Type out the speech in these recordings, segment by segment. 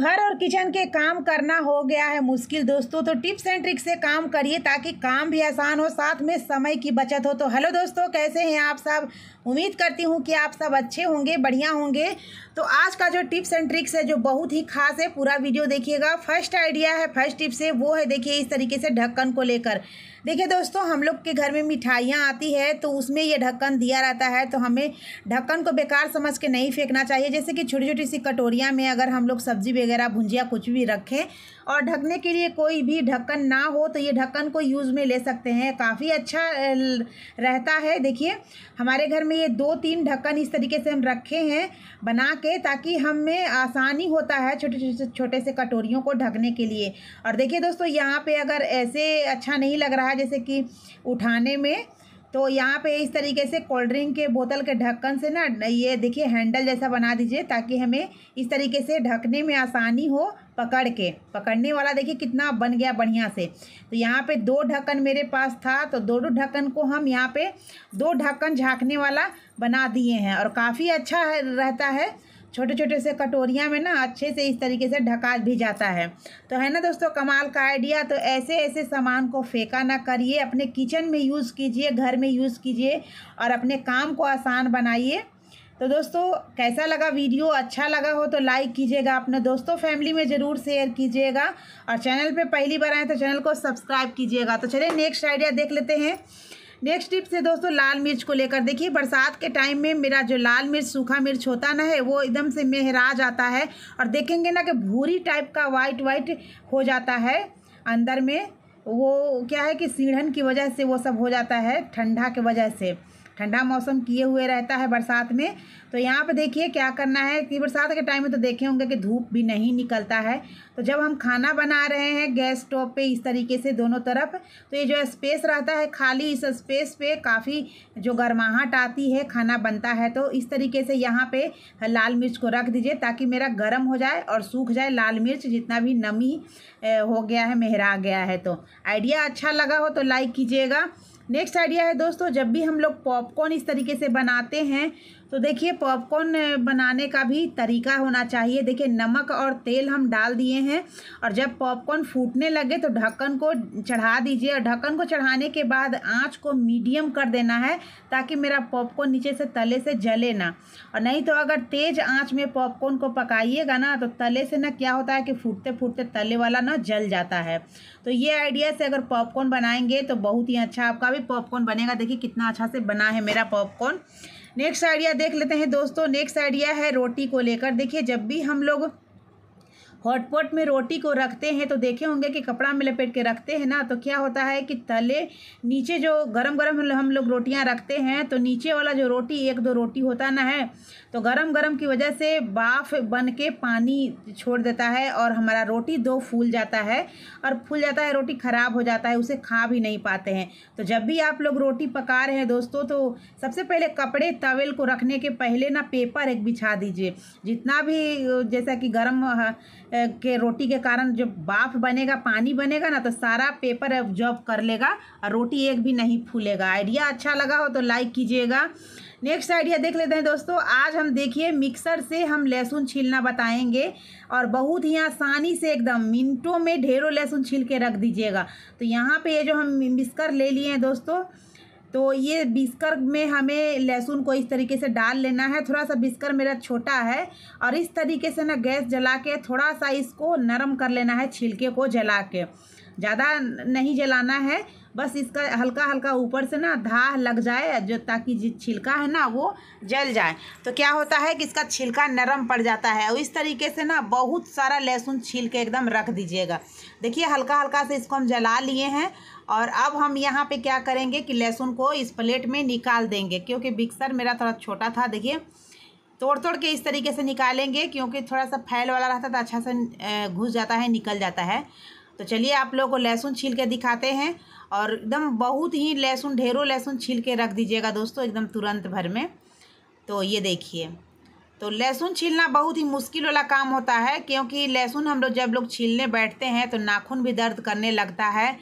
घर और किचन के काम करना हो गया है मुश्किल दोस्तों तो टिप्स एंड ट्रिक्स से काम करिए ताकि काम भी आसान हो साथ में समय की बचत हो तो हेलो दोस्तों कैसे हैं आप सब उम्मीद करती हूँ कि आप सब अच्छे होंगे बढ़िया होंगे तो आज का जो टिप्स एंड ट्रिक्स है जो बहुत ही खास है पूरा वीडियो देखिएगा फर्स्ट आइडिया है फर्स्ट टिप्स है वो है देखिए इस तरीके से ढक्कन को लेकर देखिए दोस्तों हम लोग के घर में मिठाइयाँ आती है तो उसमें ये ढक्कन दिया रहता है तो हमें ढक्कन को बेकार समझ के नहीं फेंकना चाहिए जैसे कि छोटी छोटी सी कटोरियाँ में अगर हम लोग सब्जी वगैरह भुंजिया कुछ भी रखें और ढकने के लिए कोई भी ढक्कन ना हो तो ये ढक्कन को यूज़ में ले सकते हैं काफ़ी अच्छा रहता है देखिए हमारे घर में ये दो तीन ढक्कन इस तरीके से हम रखे हैं बना के ताकि हमें आसानी होता है छोटे छोटे छोटे से कटोरियों को ढकने के लिए और देखिए दोस्तों यहाँ पर अगर ऐसे अच्छा नहीं लग रहा है जैसे कि उठाने में तो यहाँ पे इस तरीके से कोल्ड ड्रिंक के बोतल के ढक्कन से ना ये देखिए हैंडल जैसा बना दीजिए ताकि हमें इस तरीके से ढकने में आसानी हो पकड़ के पकड़ने वाला देखिए कितना बन गया बढ़िया से तो यहाँ पे दो ढक्कन मेरे पास था तो दोनों दो ढक्कन को हम यहाँ पे दो ढक्कन झाँकने वाला बना दिए हैं और काफ़ी अच्छा रहता है छोटे छोटे से कटोरियाँ में ना अच्छे से इस तरीके से ढका भी जाता है तो है ना दोस्तों कमाल का आइडिया तो ऐसे ऐसे सामान को फेंका ना करिए अपने किचन में यूज़ कीजिए घर में यूज़ कीजिए और अपने काम को आसान बनाइए तो दोस्तों कैसा लगा वीडियो अच्छा लगा हो तो लाइक कीजिएगा अपने दोस्तों फैमिली में ज़रूर शेयर कीजिएगा और चैनल पे पहली बार आए तो चैनल को सब्सक्राइब कीजिएगा तो चलिए नेक्स्ट आइडिया देख लेते हैं नेक्स्ट टिप्स है दोस्तों लाल मिर्च को लेकर देखिए बरसात के टाइम में मेरा जो लाल मिर्च सूखा मिर्च होता ना है वो एकदम से मेहराज आता है और देखेंगे ना कि भूरी टाइप का वाइट वाइट हो जाता है अंदर में वो क्या है कि सीढ़न की वजह से वो सब हो जाता है ठंडा के वजह से ठंडा मौसम किए हुए रहता है बरसात में तो यहाँ पर देखिए क्या करना है कि बरसात के टाइम में तो देखे होंगे कि धूप भी नहीं निकलता है तो जब हम खाना बना रहे हैं गैस स्टोव पे इस तरीके से दोनों तरफ तो ये जो स्पेस रहता है खाली इस स्पेस पे काफ़ी जो गर्माहट आती है खाना बनता है तो इस तरीके से यहाँ पर लाल मिर्च को रख दीजिए ताकि मेरा गर्म हो जाए और सूख जाए लाल मिर्च जितना भी नमी हो गया है मेहरा गया है तो आइडिया अच्छा लगा हो तो लाइक कीजिएगा नेक्स्ट आइडिया है दोस्तों जब भी हम लोग पॉपकॉर्न इस तरीके से बनाते हैं तो देखिए पॉपकॉर्न बनाने का भी तरीका होना चाहिए देखिए नमक और तेल हम डाल दिए हैं और जब पॉपकॉर्न फूटने लगे तो ढक्कन को चढ़ा दीजिए और ढक्कन को चढ़ाने के बाद आँच को मीडियम कर देना है ताकि मेरा पॉपकॉर्न नीचे से तले से जले ना और नहीं तो अगर तेज़ आँच में पॉपकॉर्न को पकाइएगा ना तो तले से ना क्या होता है कि फूटते फूटते तले वाला ना जल जाता है तो ये आइडिया से अगर पॉपकॉर्न बनाएंगे तो बहुत ही अच्छा आपका भी पॉपकॉर्न बनेगा देखिए कितना अच्छा से बना है मेरा पॉपकॉर्न नेक्स्ट आइडिया देख लेते हैं दोस्तों नेक्स्ट आइडिया है रोटी को लेकर देखिए जब भी हम लोग हॉटपॉट में रोटी को रखते हैं तो देखे होंगे कि कपड़ा में लपेट के रखते हैं ना तो क्या होता है कि तले नीचे जो गरम गरम हम लोग रोटियां रखते हैं तो नीचे वाला जो रोटी एक दो रोटी होता ना है तो गरम गरम की वजह से बाफ बन के पानी छोड़ देता है और हमारा रोटी दो फूल जाता है और फूल जाता है रोटी ख़राब हो जाता है उसे खा भी नहीं पाते हैं तो जब भी आप लोग रोटी पका रहे हैं दोस्तों तो सबसे पहले कपड़े तवेल को रखने के पहले ना पेपर एक बिछा दीजिए जितना भी जैसा कि गर्म के रोटी के कारण जब बाफ बनेगा पानी बनेगा ना तो सारा पेपर ऑब्जॉर्व कर लेगा और रोटी एक भी नहीं फूलेगा आइडिया अच्छा लगा हो तो लाइक कीजिएगा नेक्स्ट आइडिया देख लेते हैं दोस्तों आज हम देखिए मिक्सर से हम लहसुन छीलना बताएंगे और बहुत ही आसानी से एकदम मिनटों में ढेरों लहसुन छील के रख दीजिएगा तो यहाँ पे ये जो हम मिक्सर ले लिए हैं दोस्तों तो ये बिस्कर में हमें लहसुन को इस तरीके से डाल लेना है थोड़ा सा बिस्कर मेरा छोटा है और इस तरीके से ना गैस जला के थोड़ा सा इसको नरम कर लेना है छिलके को जला के ज़्यादा नहीं जलाना है बस इसका हल्का हल्का ऊपर से ना धाह लग जाए जो ताकि जो छिलका है ना वो जल जाए तो क्या होता है कि इसका छिलका नरम पड़ जाता है और इस तरीके से ना बहुत सारा लहसुन छील के एकदम रख दीजिएगा देखिए हल्का हल्का से इसको हम जला लिए हैं और अब हम यहाँ पे क्या करेंगे कि लहसुन को इस प्लेट में निकाल देंगे क्योंकि मिक्सर मेरा थोड़ा छोटा था देखिए तोड़ तोड़ के इस तरीके से निकालेंगे क्योंकि थोड़ा सा फैल वाला रहता तो अच्छा से घुस जाता है निकल जाता है तो चलिए आप लोगों को लहसुन छील के दिखाते हैं और एकदम बहुत ही लहसुन ढेरों लहसुन छील के रख दीजिएगा दोस्तों एकदम तुरंत भर में तो ये देखिए तो लहसुन छीलना बहुत ही मुश्किल वाला काम होता है क्योंकि लहसुन हम लोग जब लोग छीलने बैठते हैं तो नाखून भी दर्द करने लगता है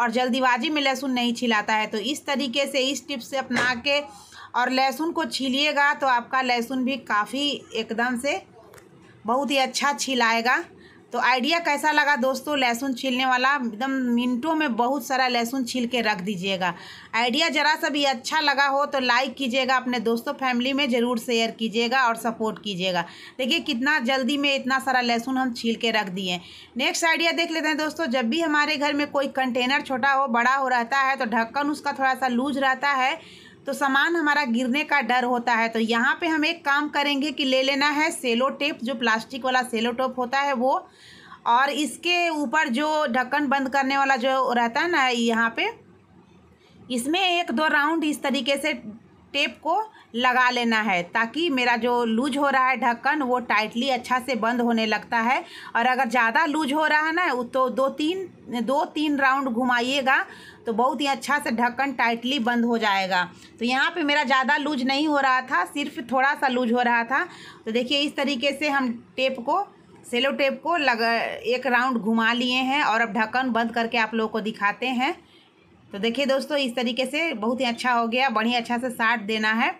और जल्दीबाजी में लहसुन नहीं छिलाता है तो इस तरीके से इस टिप से अपना के और लहसुन को छीलिएगा तो आपका लहसुन भी काफ़ी एकदम से बहुत ही अच्छा छिलाएगा तो आइडिया कैसा लगा दोस्तों लहसुन छीलने वाला एकदम मिनटों में बहुत सारा लहसुन छील के रख दीजिएगा आइडिया ज़रा सा भी अच्छा लगा हो तो लाइक कीजिएगा अपने दोस्तों फैमिली में ज़रूर शेयर कीजिएगा और सपोर्ट कीजिएगा देखिए कितना जल्दी में इतना सारा लहसुन हम छील के रख दिए नेक्स्ट आइडिया देख लेते हैं दोस्तों जब भी हमारे घर में कोई कंटेनर छोटा हो बड़ा हो रहता है तो ढक्कन उसका थोड़ा सा लूज रहता है तो सामान हमारा गिरने का डर होता है तो यहाँ पे हम एक काम करेंगे कि ले लेना है सेलो टेप जो प्लास्टिक वाला सेलो टेप होता है वो और इसके ऊपर जो ढक्कन बंद करने वाला जो रहता है ना यहाँ पे इसमें एक दो राउंड इस तरीके से टेप को लगा लेना है ताकि मेरा जो लूज हो रहा है ढक्कन वो टाइटली अच्छा से बंद होने लगता है और अगर ज़्यादा लूज हो रहा है ना तो दो तीन दो तीन राउंड घुमाइएगा तो बहुत ही अच्छा से ढक्कन टाइटली बंद हो जाएगा तो यहाँ पे मेरा ज़्यादा लूज नहीं हो रहा था सिर्फ थोड़ा सा लूज हो रहा था तो देखिए इस तरीके से हम टेप को सेलो टेप को लगा एक राउंड घुमा लिए हैं और अब ढक्कन बंद करके आप लोगों को दिखाते हैं तो देखिए दोस्तों इस तरीके से बहुत ही अच्छा हो गया बढ़िया अच्छा से साट देना है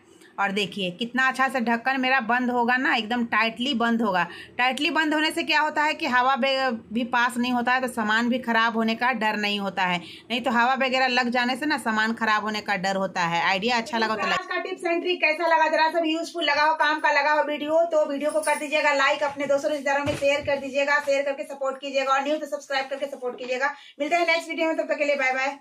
और देखिए कितना अच्छा से ढक्कन मेरा बंद होगा ना एकदम टाइटली बंद होगा टाइटली बंद होने से क्या होता है कि हवा भी पास नहीं होता है तो सामान भी ख़राब होने का डर नहीं होता है नहीं तो हवा वगैरह लग जाने से ना सामान ख़राब होने का डर होता है आइडिया अच्छा लगा तो लगा टिप्स एंड ट्रिक कैसा लगा जरा सब यूजफुल लगा हो काम का लगा हो वीडियो तो वीडियो को कर दीजिएगा लाइक अपने दोस्तों रिश्तेदारों में शेयर कर दीजिएगा शेयर करके सपोर्ट कीजिएगा और न्यू तो सब्सक्राइब करके सपोर्ट कीजिएगा मिलते हैं नेक्स्ट वीडियो में तब तक के लिए बाय बाय